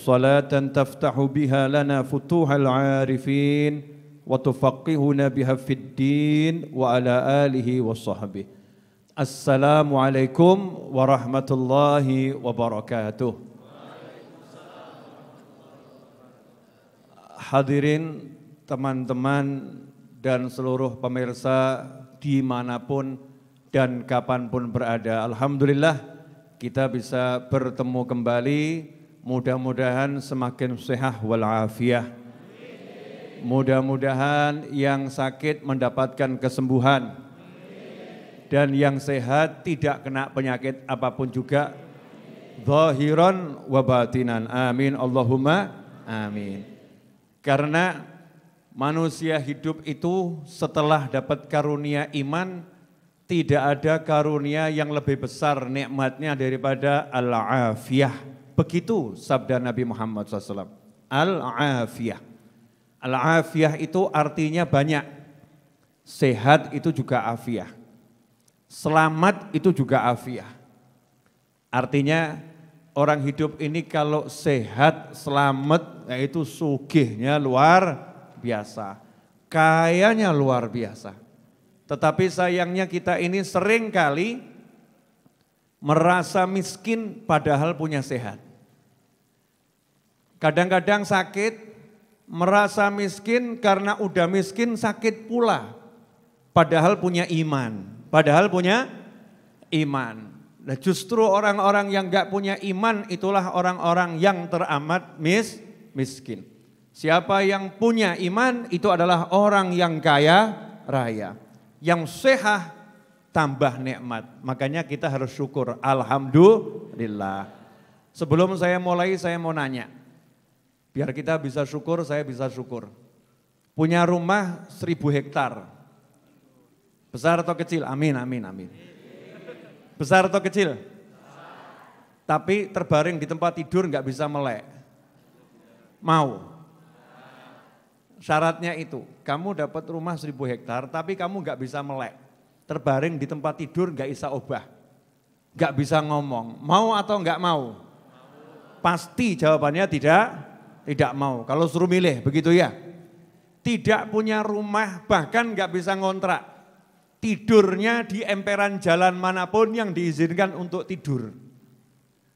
صلاة تفتح بها لنا فتوح العارفين وتفقهنا بها في الدين وعلى آله وصحبه السلام عليكم ورحمة الله وبركاته Hadirin teman-teman dan seluruh pemirsa dimanapun dan kapanpun berada Alhamdulillah kita bisa bertemu kembali mudah-mudahan semakin sehat walafiat. Mudah-mudahan yang sakit mendapatkan kesembuhan. Dan yang sehat tidak kena penyakit apapun juga. Zahiran wa batinan. Amin. Allahumma amin. Karena manusia hidup itu setelah dapat karunia iman, tidak ada karunia yang lebih besar nikmatnya daripada al-afiyah Begitu sabda Nabi Muhammad SAW. Al-afiyah. Al-afiyah itu artinya banyak. Sehat itu juga afiyah. Selamat itu juga afiyah. Artinya orang hidup ini kalau sehat, selamat, yaitu sugihnya luar biasa. Kayanya luar biasa. Tetapi sayangnya kita ini sering kali merasa miskin padahal punya sehat. Kadang-kadang sakit, merasa miskin karena udah miskin sakit pula. Padahal punya iman, padahal punya iman. Nah, justru orang-orang yang gak punya iman itulah orang-orang yang teramat mis miskin. Siapa yang punya iman itu adalah orang yang kaya raya. Yang sehat tambah nikmat. Makanya kita harus syukur. Alhamdulillah. Sebelum saya mulai saya mau nanya. Biar kita bisa syukur, saya bisa syukur. Punya rumah seribu hektar. Besar atau kecil? Amin, amin, amin. Besar atau kecil? Tapi terbaring di tempat tidur nggak bisa melek. Mau. Syaratnya itu, kamu dapat rumah seribu hektar, tapi kamu nggak bisa melek. Terbaring di tempat tidur nggak bisa obah nggak bisa ngomong. Mau atau nggak mau? Pasti jawabannya tidak tidak mau. Kalau suruh milih, begitu ya. Tidak punya rumah, bahkan nggak bisa ngontrak. Tidurnya di emperan jalan manapun yang diizinkan untuk tidur.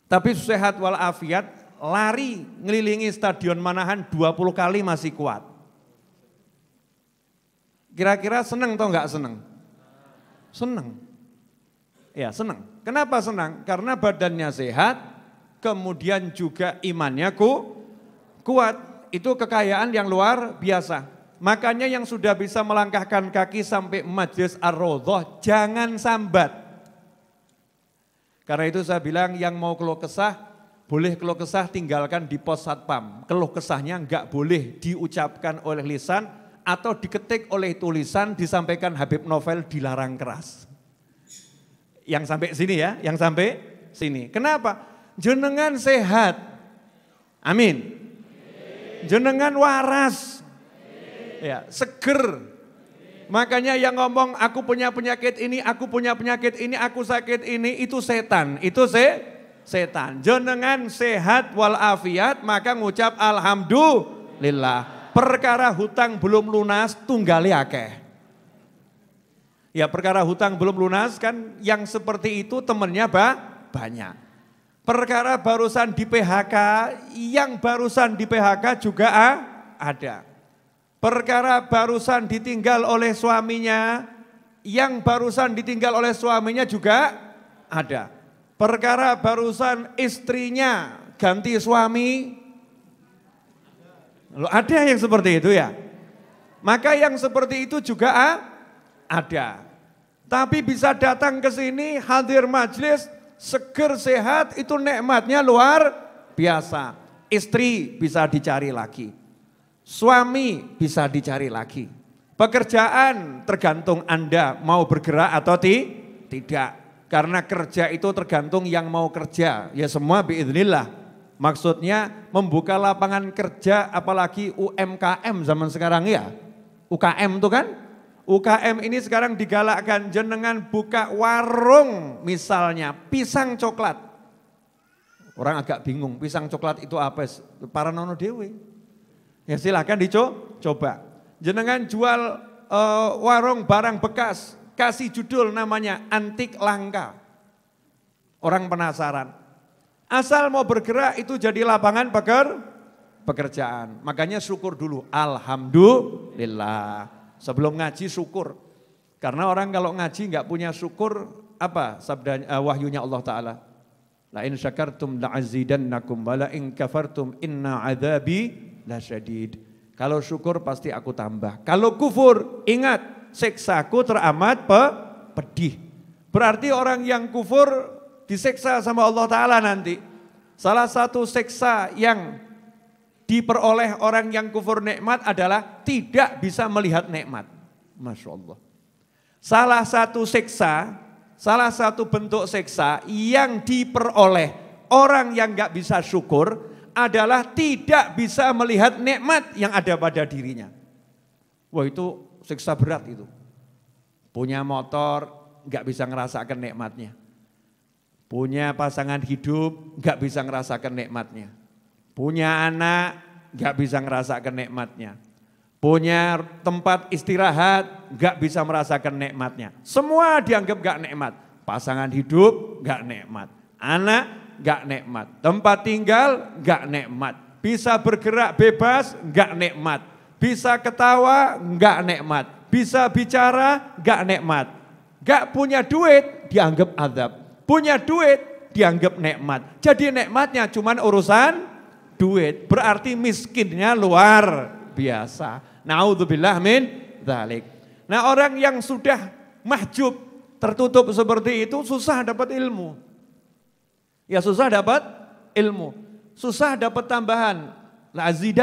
Tapi sehat walafiat, lari ngelilingi stadion Manahan 20 kali masih kuat. Kira-kira seneng atau nggak seneng? Seneng. Ya seneng. Kenapa senang? Karena badannya sehat, kemudian juga imannya ku kuat itu kekayaan yang luar biasa. Makanya yang sudah bisa melangkahkan kaki sampai majelis ar jangan sambat. Karena itu saya bilang yang mau keluh kesah, boleh keluh kesah tinggalkan di pos satpam. Keluh kesahnya nggak boleh diucapkan oleh lisan atau diketik oleh tulisan disampaikan Habib Novel dilarang keras. Yang sampai sini ya, yang sampai sini. Kenapa? Jenengan sehat. Amin. Jenengan waras. Ya, seger. Makanya yang ngomong aku punya penyakit ini, aku punya penyakit ini, aku sakit ini, itu setan. Itu se setan. Jenengan sehat walafiat maka ngucap alhamdulillah. Perkara hutang belum lunas tunggali akeh. Ya perkara hutang belum lunas kan yang seperti itu temennya bah, banyak. Perkara barusan di PHK, yang barusan di PHK juga ada. Perkara barusan ditinggal oleh suaminya, yang barusan ditinggal oleh suaminya juga ada. Perkara barusan istrinya ganti suami, lo ada yang seperti itu ya. Maka yang seperti itu juga ada. Tapi bisa datang ke sini hadir majelis seger sehat itu nikmatnya luar biasa. Istri bisa dicari lagi. Suami bisa dicari lagi. Pekerjaan tergantung Anda mau bergerak atau ti tidak. Karena kerja itu tergantung yang mau kerja. Ya semua biiznillah. Maksudnya membuka lapangan kerja apalagi UMKM zaman sekarang ya. UKM itu kan UKM ini sekarang digalakkan jenengan buka warung misalnya pisang coklat. Orang agak bingung pisang coklat itu apa? Para nono dewi. Ya silahkan dicoba. Jenengan jual uh, warung barang bekas. Kasih judul namanya antik langka. Orang penasaran. Asal mau bergerak itu jadi lapangan peker, pekerjaan. Makanya syukur dulu. Alhamdulillah. Sebelum ngaji syukur. Karena orang kalau ngaji nggak punya syukur apa sabdanya uh, eh, wahyunya Allah taala. La in syakartum la azidan wa la in kafartum inna la syadid. Kalau syukur pasti aku tambah. Kalau kufur, ingat seksaku teramat pe pedih. Berarti orang yang kufur diseksa sama Allah Ta'ala nanti. Salah satu seksa yang diperoleh orang yang kufur nikmat adalah tidak bisa melihat nikmat. Masya Allah. Salah satu seksa, salah satu bentuk seksa yang diperoleh orang yang nggak bisa syukur adalah tidak bisa melihat nikmat yang ada pada dirinya. Wah itu seksa berat itu. Punya motor nggak bisa ngerasakan nikmatnya. Punya pasangan hidup nggak bisa ngerasakan nikmatnya Punya anak gak bisa merasakan nikmatnya. Punya tempat istirahat gak bisa merasakan nikmatnya. Semua dianggap gak nikmat. Pasangan hidup gak nikmat. Anak gak nikmat. Tempat tinggal gak nikmat. Bisa bergerak bebas gak nikmat. Bisa ketawa gak nikmat. Bisa bicara gak nikmat. Gak punya duit dianggap adab. Punya duit dianggap nikmat. Jadi nikmatnya cuman urusan duit, berarti miskinnya luar biasa. Naudzubillah min dzalik. Nah, orang yang sudah mahjub, tertutup seperti itu susah dapat ilmu. Ya susah dapat ilmu. Susah dapat tambahan.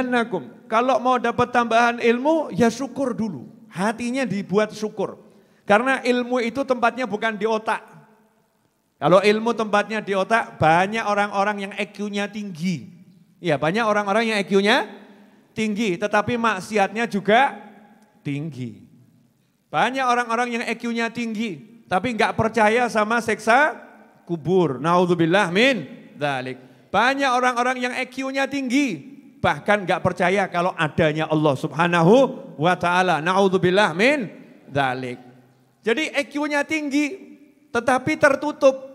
nakum. Kalau mau dapat tambahan ilmu, ya syukur dulu. Hatinya dibuat syukur. Karena ilmu itu tempatnya bukan di otak. Kalau ilmu tempatnya di otak, banyak orang-orang yang EQ-nya tinggi. Ya banyak orang-orang yang IQ-nya tinggi tetapi maksiatnya juga tinggi. Banyak orang-orang yang IQ-nya tinggi tapi nggak percaya sama seksa kubur. Naudzubillah min dalik. Banyak orang-orang yang IQ-nya tinggi bahkan nggak percaya kalau adanya Allah Subhanahu wa taala. Naudzubillah min dalik. Jadi IQ-nya tinggi tetapi tertutup,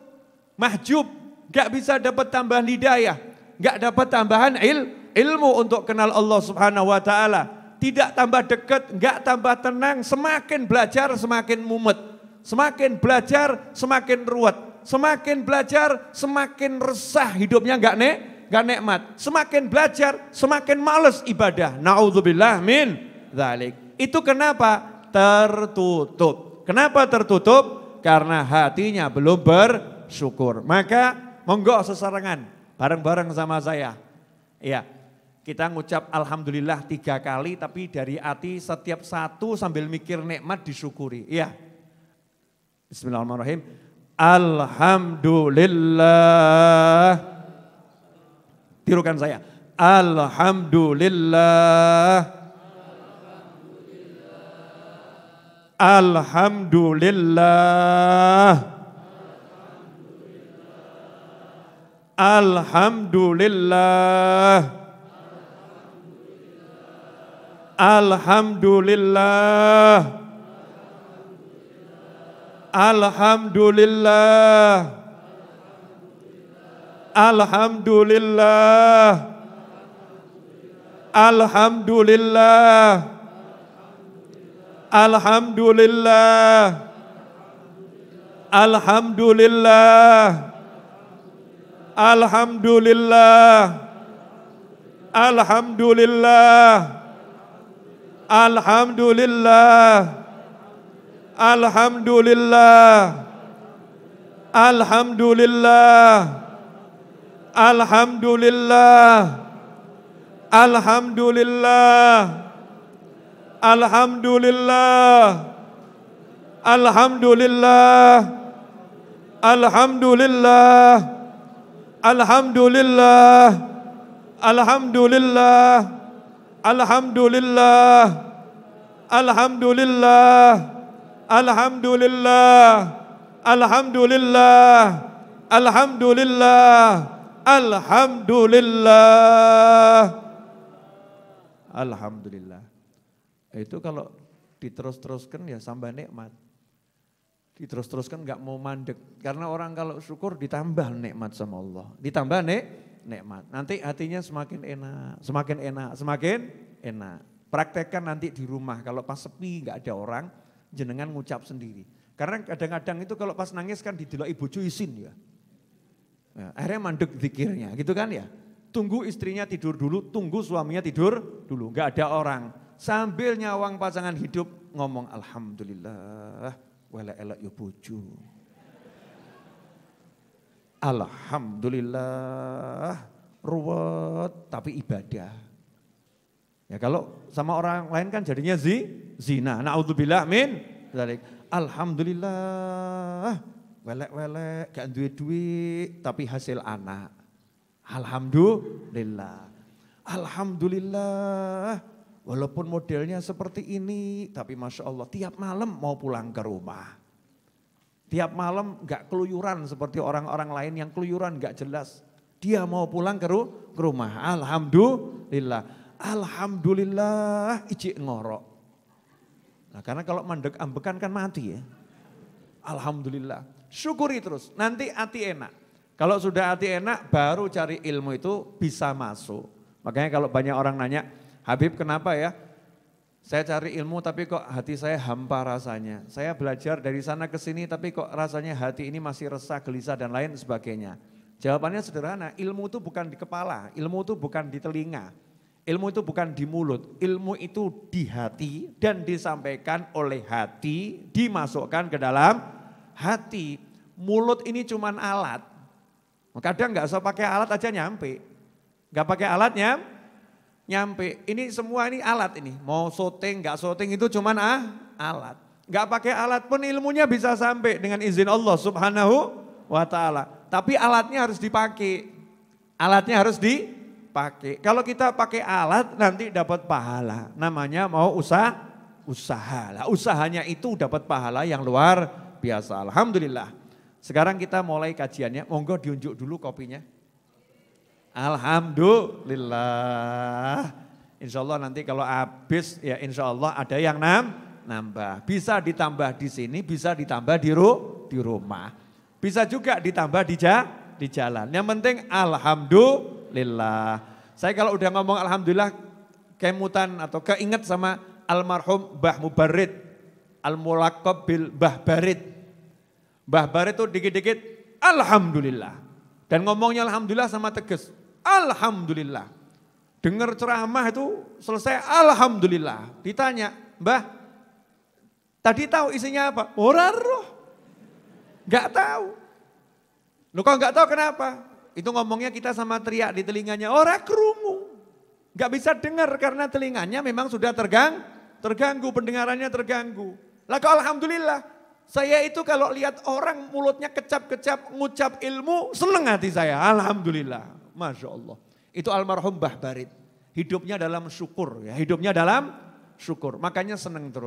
mahjub, nggak bisa dapat tambahan hidayah nggak dapat tambahan il, ilmu untuk kenal Allah Subhanahu wa taala. Tidak tambah dekat, nggak tambah tenang, semakin belajar semakin mumet. Semakin belajar semakin ruwet. Semakin belajar semakin resah hidupnya nggak nek nggak nikmat. Semakin belajar semakin males ibadah. Nauzubillah min dzalik. Itu kenapa? Tertutup. Kenapa tertutup? Karena hatinya belum bersyukur. Maka monggo seserangan bareng-bareng sama saya. Iya, kita ngucap Alhamdulillah tiga kali tapi dari hati setiap satu sambil mikir nikmat disyukuri. Iya. Bismillahirrahmanirrahim. Alhamdulillah. Tirukan saya. Alhamdulillah. Alhamdulillah. Alhamdulillah. Alhamdulillah. Alhamdulillah. Alhamdulillah. Alhamdulillah. Alhamdulillah. Alhamdulillah. Alhamdulillah. Alhamdulillah. Alhamdulillah. Alhamdulillah. Alhamdulillah. Alhamdulillah. Alhamdulillah. Alhamdulillah. Alhamdulillah. Alhamdulillah. Alhamdulillah. Alhamdulillah. Alhamdulillah Alhamdulillah Alhamdulillah Alhamdulillah Alhamdulillah Alhamdulillah Alhamdulillah Alhamdulillah Alhamdulillah itu kalau diterus-teruskan ya sambah nikmat diterus-teruskan nggak mau mandek. Karena orang kalau syukur ditambah nikmat sama Allah. Ditambah nek nikmat. Nanti hatinya semakin enak, semakin enak, semakin enak. Praktekkan nanti di rumah kalau pas sepi nggak ada orang, jenengan ngucap sendiri. Karena kadang-kadang itu kalau pas nangis kan didelok ibu cuisin ya. ya. Akhirnya mandek zikirnya gitu kan ya. Tunggu istrinya tidur dulu, tunggu suaminya tidur dulu. Gak ada orang. Sambil nyawang pasangan hidup ngomong Alhamdulillah Welek-elek yo bojo. Alhamdulillah ruwet tapi ibadah. Ya kalau sama orang lain kan jadinya zi, zina. Naudzubillah min. Alhamdulillah welek-welek gak duit-duit tapi hasil anak. Alhamdulillah. Alhamdulillah Walaupun modelnya seperti ini, tapi Masya Allah tiap malam mau pulang ke rumah. Tiap malam gak keluyuran seperti orang-orang lain yang keluyuran gak jelas. Dia mau pulang ke, ru ke rumah. Alhamdulillah. Alhamdulillah ijik ngorok. Nah, karena kalau mandek ambekan kan mati ya. Alhamdulillah. Syukuri terus. Nanti hati enak. Kalau sudah hati enak baru cari ilmu itu bisa masuk. Makanya kalau banyak orang nanya, Habib kenapa ya? Saya cari ilmu tapi kok hati saya hampa rasanya. Saya belajar dari sana ke sini tapi kok rasanya hati ini masih resah, gelisah dan lain sebagainya. Jawabannya sederhana, ilmu itu bukan di kepala, ilmu itu bukan di telinga, ilmu itu bukan di mulut, ilmu itu di hati dan disampaikan oleh hati, dimasukkan ke dalam hati. Mulut ini cuman alat, kadang nggak usah pakai alat aja nyampe, nggak pakai alatnya nyampe. Ini semua ini alat ini. Mau syuting, nggak syuting itu cuman ah, alat. Nggak pakai alat pun ilmunya bisa sampai dengan izin Allah subhanahu wa ta'ala. Tapi alatnya harus dipakai. Alatnya harus dipakai. Kalau kita pakai alat nanti dapat pahala. Namanya mau usaha, usaha lah. Usahanya itu dapat pahala yang luar biasa. Alhamdulillah. Sekarang kita mulai kajiannya. Monggo diunjuk dulu kopinya. Alhamdulillah. Insya Allah nanti kalau habis ya insya Allah ada yang nam, nambah. Bisa ditambah di sini, bisa ditambah di, ru, di rumah. Bisa juga ditambah di, ja, di jalan. Yang penting Alhamdulillah. Saya kalau udah ngomong Alhamdulillah kemutan atau keinget sama almarhum Mbah Mubarid. al mulakob bil Mbah Barid. Mbah Barid tuh dikit-dikit Alhamdulillah. Dan ngomongnya Alhamdulillah sama tegas. Alhamdulillah. Dengar ceramah itu selesai Alhamdulillah. Ditanya, Mbah, tadi tahu isinya apa? Orang roh. Gak tahu. Lu kok gak tahu kenapa? Itu ngomongnya kita sama teriak di telinganya, orang kerungu. Gak bisa dengar karena telinganya memang sudah tergang, terganggu, pendengarannya terganggu. Lalu Alhamdulillah, saya itu kalau lihat orang mulutnya kecap-kecap ngucap ilmu, seneng hati saya. Alhamdulillah. Masya Allah. Itu almarhum Mbah Barit. Hidupnya dalam syukur. ya Hidupnya dalam syukur. Makanya seneng terus.